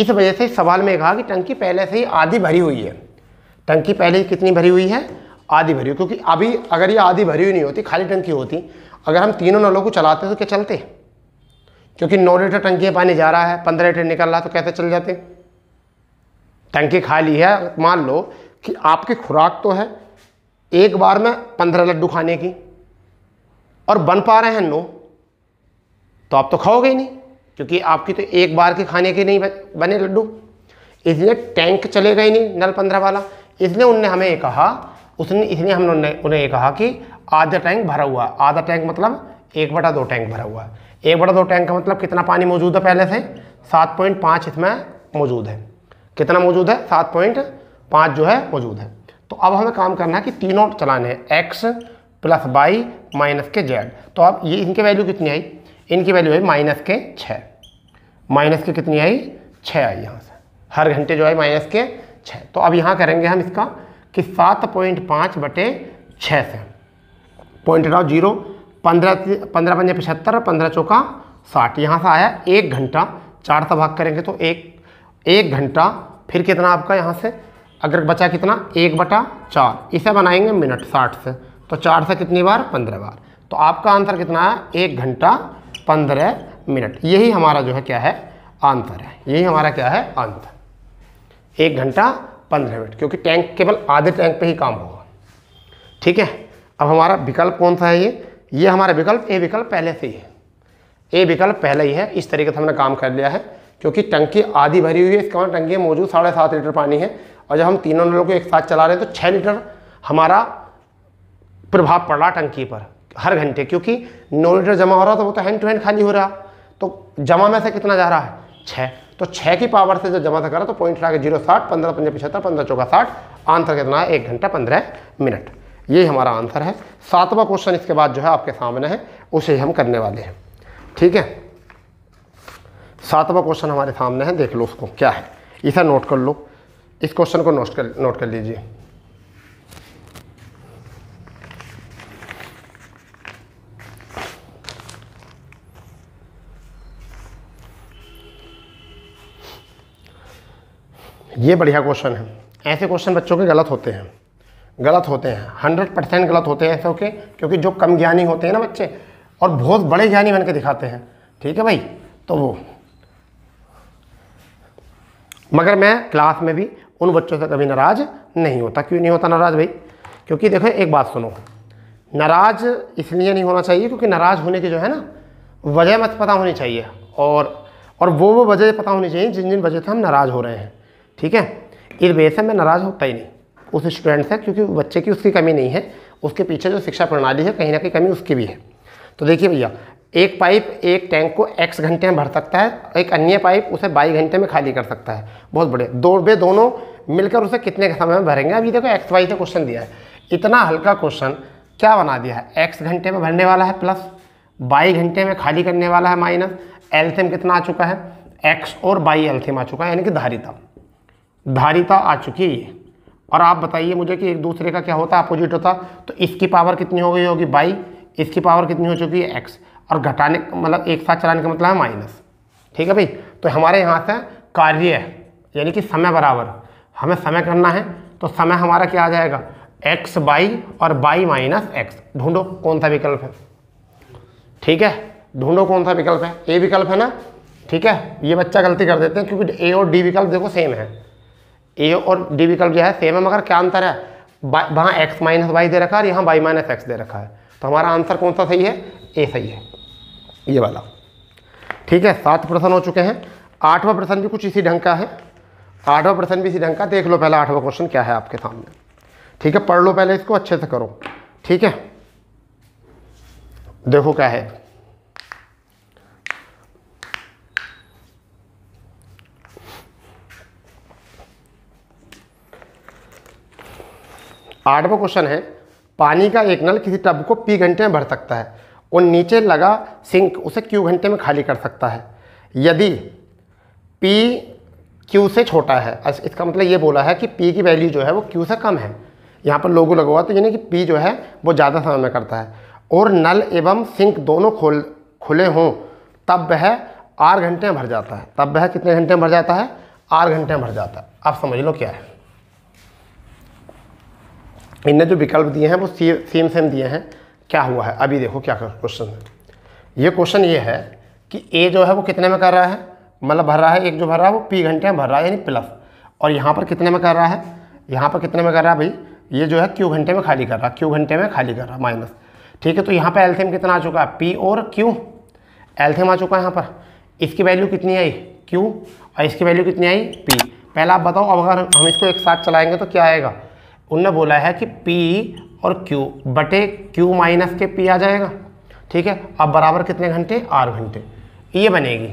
इस वजह से सवाल में कहा कि टंकी पहले से ही आधी भरी हुई है टंकी पहले ही कितनी भरी हुई है आधी भरी हुई क्योंकि अभी अगर ये आधी भरी हुई नहीं होती खाली टंकी होती अगर हम तीनों नलों को चलाते तो क्या चलते क्योंकि नौ लीटर टंकी में पानी जा रहा है पंद्रह लीटर निकल रहा है तो कैसे चल जाते टंकी खाली है मान लो कि आपकी खुराक तो है एक बार में पंद्रह लड्डू खाने की और बन पा रहे हैं नो तो आप तो खाओगे ही नहीं क्योंकि आपकी तो एक बार के खाने के नहीं बने लड्डू इसलिए टैंक चले गए नहीं नल पंद्रह वाला इसलिए उनने हमें ये कहा उसने इसलिए हम उन्हें उन्हें ये कहा कि आधा टैंक भरा हुआ आधा टैंक मतलब एक बटा दो टैंक भरा हुआ है एक बटा दो टैंक का मतलब कितना पानी मौजूद है पहले से सात पॉइंट पाँच इसमें मौजूद है कितना मौजूद है सात पॉइंट पाँच जो है मौजूद है तो अब हमें काम करना है कि तीनों चलाने हैं एक्स प्लस वाई माइनस के जेड तो अब ये इनके वैल्यू कितनी आई इनकी वैल्यू है माइनस के छः माइनस के कितनी आई छः आई यहाँ से हर घंटे जो है माइनस के छः तो अब यहाँ करेंगे हम इसका कि सात पॉइंट पाँच बटे छः से पॉइंट हटाओ जीरो पंद्रह पंद्रह पंजे पचहत्तर पंद्रह चौका साठ यहाँ से आया एक घंटा चार से भाग करेंगे तो एक एक घंटा फिर कितना आपका यहाँ से अगर बचा कितना एक बटा चार इसे बनाएंगे मिनट साठ से तो चार से कितनी बार पंद्रह बार तो आपका आंसर कितना है एक घंटा पंद्रह मिनट यही हमारा जो है क्या है आंसर है यही हमारा क्या है आंसर एक घंटा पंद्रह मिनट क्योंकि टैंक केवल आधे टैंक पे ही काम होगा ठीक है अब हमारा विकल्प कौन सा है ये ये हमारा विकल्प ए विकल्प पहले से ही है ए विकल्प पहले ही है इस तरीके से हमने काम कर लिया है क्योंकि टंकी आधी भरी हुई है इसके बाद टंकी में मौजूद साढ़े सात लीटर पानी है और जब हम तीनों नलों को एक साथ चला रहे हैं तो छः लीटर हमारा प्रभाव पड़ रहा टंकी पर हर घंटे क्योंकि नौ लीटर जमा हो रहा तो वो तो हैंड टू हैंड खाली हो रहा तो जमा में से कितना जा रहा है छः तो छः की पावर से जब जमा था करा तो पॉइंट लगा जीरो साठ पंद्रह पंद्रह पचहत्तर पंद्रह चौका साठ आंसर कितना है एक घंटा पंद्रह मिनट ये हमारा आंसर है सातवां क्वेश्चन इसके बाद जो है आपके सामने है उसे हम करने वाले हैं ठीक है सातवां क्वेश्चन हमारे सामने है देख लो उसको क्या है इसे नोट कर लो इस क्वेश्चन को नोट कर नोट कर लीजिए ये बढ़िया क्वेश्चन है ऐसे क्वेश्चन बच्चों के गलत होते हैं गलत होते हैं हंड्रेड परसेंट गलत होते हैं ऐसे ओके क्योंकि जो कम ज्ञानी होते हैं ना बच्चे और बहुत बड़े ज्ञानी बनकर दिखाते हैं ठीक है भाई तो वो मगर मैं क्लास में भी उन बच्चों से कभी नाराज़ नहीं होता क्यों नहीं होता नाराज़ भाई क्योंकि देखो एक बात सुनो नाराज़ इसलिए नहीं होना चाहिए क्योंकि नाराज़ होने की जो है ना वजह मत पता होनी चाहिए और और वो वो वजह पता होनी चाहिए जिन जिन वजह से हम नाराज़ हो रहे हैं ठीक है इस वजह से मैं नाराज़ होता ही नहीं उस स्टूडेंट से क्योंकि बच्चे की उसकी कमी नहीं है उसके पीछे जो शिक्षा प्रणाली है कहीं ना कहीं कमी उसकी भी है तो देखिए भैया एक पाइप एक टैंक को एक्स घंटे में भर सकता है एक अन्य पाइप उसे बाईस घंटे में खाली कर सकता है बहुत बढ़िया दो वे दोनों मिलकर उसे कितने के समय में भरेंगे अभी देखो एक्स वाई से क्वेश्चन दिया है इतना हल्का क्वेश्चन क्या बना दिया है एक्स घंटे में भरने वाला है प्लस बाई घंटे में खाली करने वाला है माइनस एल्थियम कितना आ चुका है एक्स और बाई एल्थियम आ चुका है यानी कि धारिता धारिता आ चुकी है और आप बताइए मुझे कि एक दूसरे का क्या होता है अपोजिट होता तो इसकी पावर कितनी हो गई होगी बाई इसकी पावर कितनी हो चुकी है एक्स और घटाने मतलब एक साथ चलाने का मतलब है माइनस ठीक है भाई तो हमारे यहाँ से कार्य यानी कि समय बराबर हमें समय करना है तो समय हमारा क्या आ जाएगा एक्स बाई और बाई माइनस एक्स ढूंढो कौन सा विकल्प है ठीक है ढूंढो कौन सा विकल्प है ए विकल्प है ना ठीक है ये बच्चा गलती कर देते हैं क्योंकि ए और डी विकल्प देखो सेम है ए और डी विकल्प जो है सेम है मगर क्या अंतर है वहाँ एक्स माइनस वाई दे रखा है और यहाँ वाई माइनस एक्स दे रखा है तो हमारा आंसर कौन सा सही है ए सही है ये वाला ठीक है सात प्रश्न हो चुके हैं आठवां प्रश्न भी कुछ इसी ढंग का है आठवां प्रश्न भी ढंग का देख लो पहला आठवां क्वेश्चन क्या है आपके सामने ठीक है पढ़ लो पहले इसको अच्छे से करो ठीक है देखो क्या है आठवा क्वेश्चन है पानी का एक नल किसी टब को पी घंटे में भर सकता है और नीचे लगा सिंक उसे क्यू घंटे में खाली कर सकता है यदि पी क्यू से छोटा है इसका मतलब ये बोला है कि पी की वैल्यू जो है वो क्यू से कम है यहाँ पर लोगो लगा हुआ तो यानी कि पी जो है वो ज़्यादा समय में करता है और नल एवं सिंक दोनों खोल खुले हों तब वह आठ घंटे में भर जाता है तब वह कितने घंटे में भर जाता है आठ घंटे में भर जाता है आप समझ लो क्या है इनने जो विकल्प दिए हैं वो सेम सेम दिए हैं क्या हुआ है अभी देखो क्या क्वेश्चन है ये क्वेश्चन ये है कि ए जो है वो कितने में कर रहा है मतलब भर रहा है एक जो भर रहा है वो पी घंटे में भर रहा है यानी प्लस और यहाँ पर कितने में कर रहा है यहाँ पर कितने में कर रहा है भाई ये जो है क्यू घंटे में खाली कर रहा है क्यू घंटे में खाली कर रहा है माइनस ठीक है तो यहाँ पर एल्थियम कितना आ चुका है पी और क्यू एल्थियम आ चुका है यहाँ पर इसकी वैल्यू कितनी आई क्यू और इसकी वैल्यू कितनी आई पी पहला आप बताओ अब अगर हम इसको एक साथ चलाएंगे तो क्या आएगा उनने बोला है कि पी और क्यू बटे क्यू माइनस के पी आ जाएगा ठीक है अब बराबर कितने घंटे आठ घंटे ये बनेगी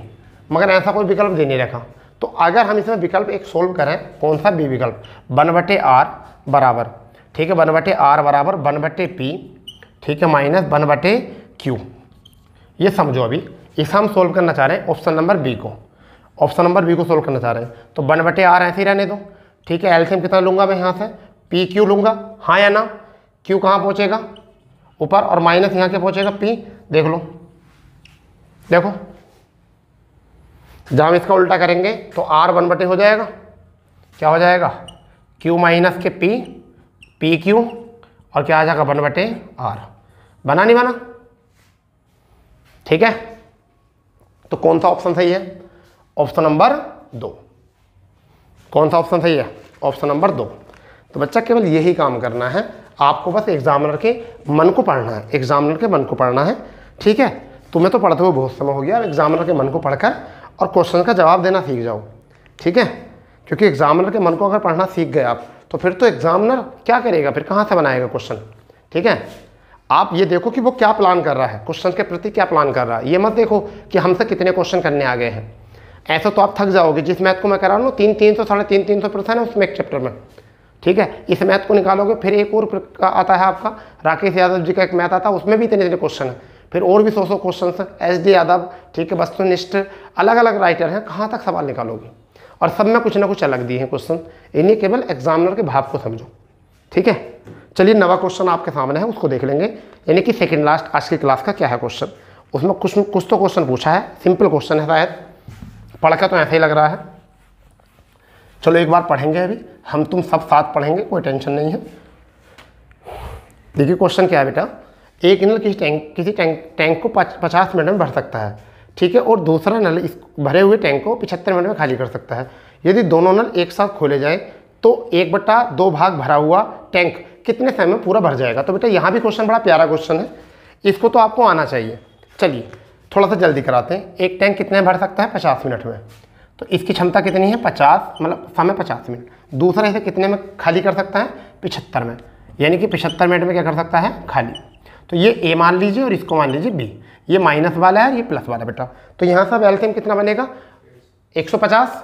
मगर ऐसा कोई विकल्प दे नहीं रखा तो अगर हम इसमें विकल्प एक सोल्व करें कौन सा बी विकल्प वन बटे आर बराबर ठीक है वन बटे आर बराबर वन बटे पी ठीक है माइनस वन बटे क्यू ये समझो अभी इसे हम सोल्व करना चाह रहे हैं ऑप्शन नंबर बी को ऑप्शन नंबर बी को सोल्व करना चाह रहे हैं तो वन बटे आर ऐसे ही रहने दो ठीक है एल्सियम कितना लूँगा मैं यहाँ से पी क्यू लूँगा हाँ या ना क्यू कहाँ पहुँचेगा ऊपर और माइनस यहाँ के पहुँचेगा पी देख लो देखो जब हम इसका उल्टा करेंगे तो आर वन बटे हो जाएगा क्या हो जाएगा क्यू माइनस के पी पी क्यू और क्या आ जाएगा वन बटे आर बना नहीं बना ठीक है तो कौन सा ऑप्शन सही है ऑप्शन नंबर दो कौन सा ऑप्शन सही है ऑप्शन नंबर दो तो बच्चा केवल यही काम करना है आपको बस एग्जामिनर के मन को पढ़ना है एग्जामिनर के मन को पढ़ना है ठीक है तुम्हें तो पढ़ते हुए बहुत समय हो गया अब एग्जामिनर के मन को पढ़कर और क्वेश्चन का जवाब देना सीख जाओ ठीक है क्योंकि एग्जामिनर के मन को अगर पढ़ना सीख गए आप तो फिर तो एग्जामिनर क्या करेगा फिर कहाँ से बनाएगा क्वेश्चन ठीक है आप ये देखो कि वो क्या प्लान कर रहा है क्वेश्चन के प्रति क्या प्लान कर रहा है ये मत देखो कि हमसे कितने क्वेश्चन करने आ गए हैं ऐसा तो आप थक जाओगे जिस मैथ को मैं करा रहा हूँ तीन तीन सौ साढ़े तीन तीन सौ प्रश्न है उसमें एक चैप्टर में ठीक है इस मैथ को निकालोगे फिर एक और आता है आपका राकेश यादव जी का एक मैथ आता है उसमें भी इतने इतने क्वेश्चन है फिर और भी सौ सौ क्वेश्चन एच डी यादव ठीक है वस्तुनिष्ठ अलग अलग राइटर हैं कहाँ तक सवाल निकालोगे और सब में कुछ ना कुछ अलग दिए हैं क्वेश्चन इन्हें केवल एग्जामिनर के भाव को समझो ठीक है चलिए नवा क्वेश्चन आपके सामने है उसको देख लेंगे यानी कि सेकेंड लास्ट आज की क्लास का क्या है क्वेश्चन उसमें कुछ कुछ तो क्वेश्चन पूछा है सिंपल क्वेश्चन है शायद पढ़ का तो ऐसा ही लग रहा है चलो एक बार पढ़ेंगे अभी हम तुम सब साथ पढ़ेंगे कोई टेंशन नहीं है देखिए क्वेश्चन क्या है बेटा एक नल किसी टैंक किसी टैंक टैंक को पचास मिनट में भर सकता है ठीक है और दूसरा नल इस भरे हुए टैंक को पिछहत्तर मिनट में खाली कर सकता है यदि दोनों नल एक साथ खोले जाएँ तो एक बट्टा दो भाग भरा हुआ टैंक कितने समय में पूरा भर जाएगा तो बेटा यहाँ भी क्वेश्चन बड़ा प्यारा क्वेश्चन है इसको तो आपको आना चाहिए चलिए थोड़ा सा जल्दी कराते हैं एक टैंक कितने भर सकता है पचास मिनट में तो इसकी क्षमता कितनी है पचास मतलब समय पचास मिनट दूसरा इसे कितने में खाली कर सकता है पिछहत्तर में यानी कि पिछहत्तर मिनट में क्या कर सकता है खाली तो ये ए मान लीजिए और इसको मान लीजिए बी ये माइनस वाला है ये प्लस वाला बेटा तो यहाँ से एल्थियम कितना बनेगा 150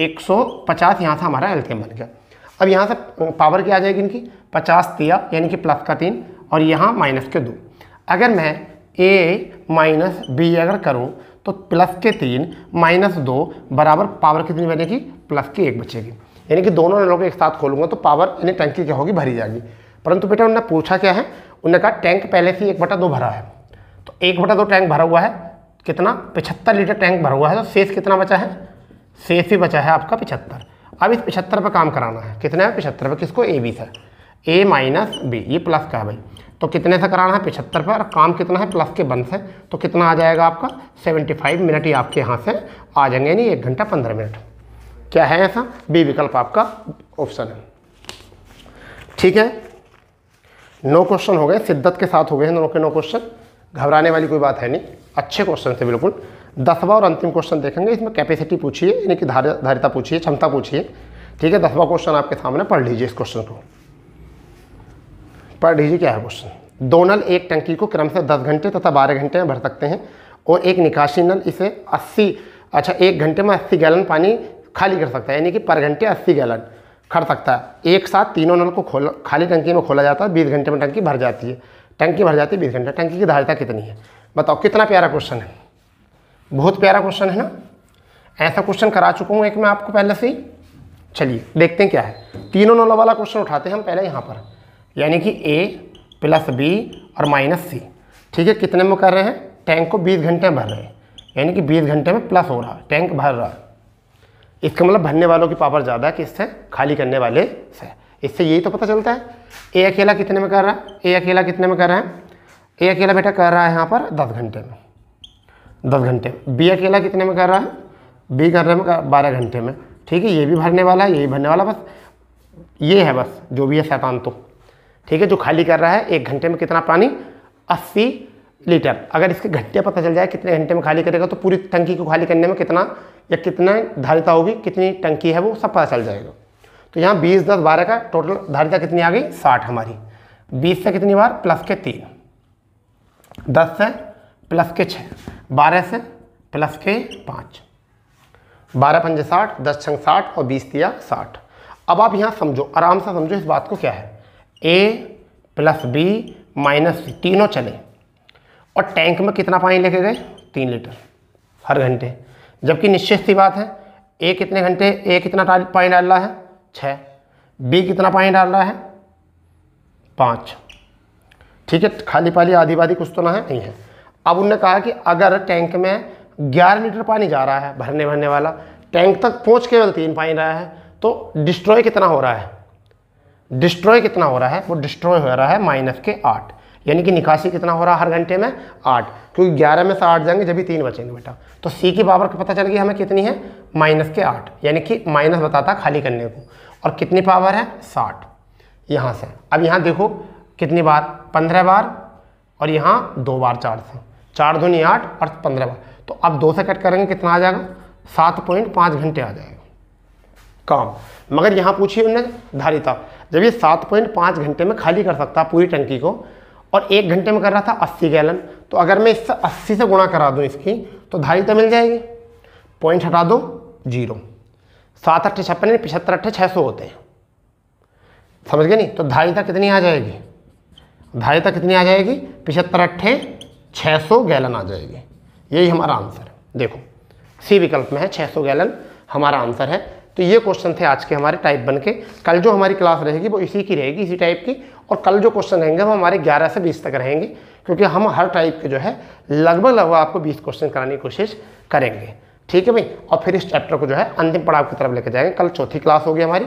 150 यहाँ से हमारा एल्थियम बन गया अब यहाँ से पावर क्या आ जाएगी इनकी 50 तिया यानी कि प्लस का तीन और यहाँ माइनस के दो अगर मैं ए माइनस बी अगर करूँ तो प्लस के तीन माइनस दो बराबर पावर कितनी बनेगी प्लस की एक बचेगी यानी कि दोनों लोग एक साथ खोलूंगा तो पावर यानी टंकी क्या होगी भरी जाएगी परंतु बेटा उन्होंने पूछा क्या है उन्होंने कहा टैंक पहले से एक बटा दो भरा है तो एक बटा दो टैंक भरा हुआ है कितना पिछहत्तर लीटर टैंक भरा हुआ है तो शेष कितना बचा है शेष भी बचा है आपका पिछहत्तर अब इस पिछहत्तर पर काम कराना है कितना है पिछहत्तर पर किसको ए बी से ए माइनस बी ये प्लस का है भाई तो कितने से कराना है पिछहत्तर पर काम कितना है प्लस के बन से तो कितना आ जाएगा आपका सेवेंटी फाइव मिनट ही आपके यहाँ से आ जाएंगे नहीं एक घंटा पंद्रह मिनट क्या है ऐसा बी विकल्प आपका ऑप्शन है ठीक है नौ क्वेश्चन हो गए शिद्दत के साथ हो गए हैं दोनों के नौ क्वेश्चन घबराने वाली कोई बात है नहीं अच्छे क्वेश्चन थे बिल्कुल दसवा और अंतिम क्वेश्चन देखेंगे इसमें कैपेसिटी पूछिए यानी कि धारिता पूछिए क्षमता पूछिए ठीक है दसवा क्वेश्चन आपके सामने पढ़ लीजिए इस क्वेश्चन को पढ़ लीजिए क्या है क्वेश्चन दो नल एक टंकी को क्रम से दस घंटे तथा बारह घंटे में भर सकते हैं और एक निकासी नल इसे अस्सी अच्छा एक घंटे में अस्सी गैलन पानी खाली कर सकता है यानी कि पर घंटे अस्सी गैलन खड़ सकता है एक साथ तीनों नल को खोल खाली टंकी में खोला जाता है बीस घंटे में टंकी भर जाती है टंकी भर जाती है बीस घंटे टंकी की धारिता कितनी है बताओ कितना प्यारा क्वेश्चन है बहुत प्यारा क्वेश्चन है ना ऐसा क्वेश्चन करा चुका हूँ एक मैं आपको पहले से ही चलिए देखते हैं क्या है तीनों नलों वाला क्वेश्चन उठाते हैं हम पहले यहाँ पर यानी कि ए प्लस बी और माइनस सी ठीक है कितने में कर रहे हैं टैंक को 20 घंटे में भर रहे हैं यानी कि 20 घंटे में प्लस हो रहा है टैंक भर रहा है इसका मतलब भरने वालों की पावर ज़्यादा है इससे खाली करने वाले से इससे यही तो पता चलता है ए अकेला कितने में कर रहा है ए अकेला कितने में कर रहा है ए अकेला बेटा कर रहा है यहाँ पर दस घंटे में दस घंटे बी अकेला कितने में कर रहा है बी कर रहे में बारह घंटे में ठीक है ये भी भरने वाला है ये भी भरने वाला बस ये है बस जो भी है शैतान तो ठीक है जो खाली कर रहा है एक घंटे में कितना पानी अस्सी लीटर अगर इसके घंटे पता चल जाए कितने घंटे में खाली करेगा तो पूरी टंकी को खाली करने में कितना या कितना धारिता होगी कितनी टंकी है वो सब पता चल जाएगा तो यहाँ बीस दस बारह का टोटल धारिता कितनी आ गई साठ हमारी बीस से कितनी बार प्लस के तीन दस से प्लस के छः बारह से प्लस के पाँच बारह पंजे साठ दस छंग साठ और बीस दिया साठ अब आप यहाँ समझो आराम से समझो इस बात को क्या है A plus B minus C तीनों चलें और टैंक में कितना पानी लेके गए तीन लीटर हर घंटे जबकि निश्चित सी बात है ए कितने घंटे ए कितना पानी डाल रहा है छः बी कितना पानी डाल रहा है पाँच ठीक है खाली पाली आधी बाधी कुछ तो ना है नहीं है अब उनने कहा कि अगर टैंक में ग्यारह लीटर पानी जा रहा है भरने भरने वाला टैंक तक पहुँच केवल तीन पानी रहा है तो डिस्ट्रॉय कितना हो रहा है डिस्ट्रॉय कितना हो रहा है वो डिस्ट्रॉय हो रहा है माइनस के आठ यानी कि निकासी कितना हो रहा हर घंटे में आठ क्योंकि ग्यारह में से आठ जाएंगे जब भी तीन बचेंगे बेटा तो सी की पावर पता चल गई हमें कितनी है माइनस के आठ यानी कि माइनस बताता खाली करने को और कितनी पावर है साठ यहाँ से अब यहाँ देखो कितनी बार पंद्रह बार और यहाँ दो बार चार से चार धोनी आठ और पंद्रह बार तो अब दो से कट करेंगे कितना आ जाएगा सात पॉइंट पाँच घंटे आ जाएगा काम मगर यहाँ पूछिए उन्हें धारिता जब ये सात पॉइंट पाँच घंटे में खाली कर सकता पूरी टंकी को और एक घंटे में कर रहा था अस्सी गैलन तो अगर मैं इससे अस्सी से गुणा करा दूँ इसकी तो ढाई तो मिल जाएगी पॉइंट हटा दो जीरो सात अट्ठे छप्पन पिछहत्तर अट्ठे छः सौ होते हैं समझ गए नहीं तो ढाई तक कितनी आ जाएगी ढाई तक कितनी आ जाएगी पिछहत्तर अट्ठे छः सौ गैलन आ जाएगी यही हमारा आंसर देखो सी विकल्प में है छः सौ गैलन हमारा आंसर है तो ये क्वेश्चन थे आज के हमारे टाइप बन के कल जो हमारी क्लास रहेगी वो इसी की रहेगी इसी टाइप की और कल जो क्वेश्चन रहेंगे वो हमारे 11 से 20 तक रहेंगे क्योंकि हम हर टाइप के जो है लगभग लगभग आपको 20 क्वेश्चन कराने की कोशिश करेंगे ठीक है भाई और फिर इस चैप्टर को जो है अंतिम पड़ाव की तरफ लेकर जाएंगे कल चौथी क्लास होगी हमारी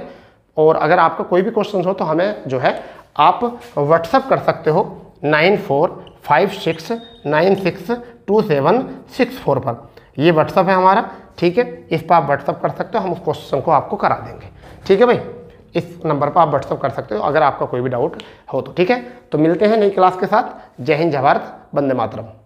और अगर आपका कोई भी क्वेश्चन हो तो हमें जो है आप व्हाट्सअप कर सकते हो nine four five six nine six two seven six four पर ये व्हाट्सअप है हमारा ठीक है इस पर आप व्हाट्सअप कर सकते हो हम उस क्वेश्चन को आपको करा देंगे ठीक है भाई इस नंबर पर आप व्हाट्सअप कर सकते हो अगर आपका कोई भी डाउट हो तो ठीक है तो मिलते हैं नई क्लास के साथ जय हिंद जवाहर वंदे मातरम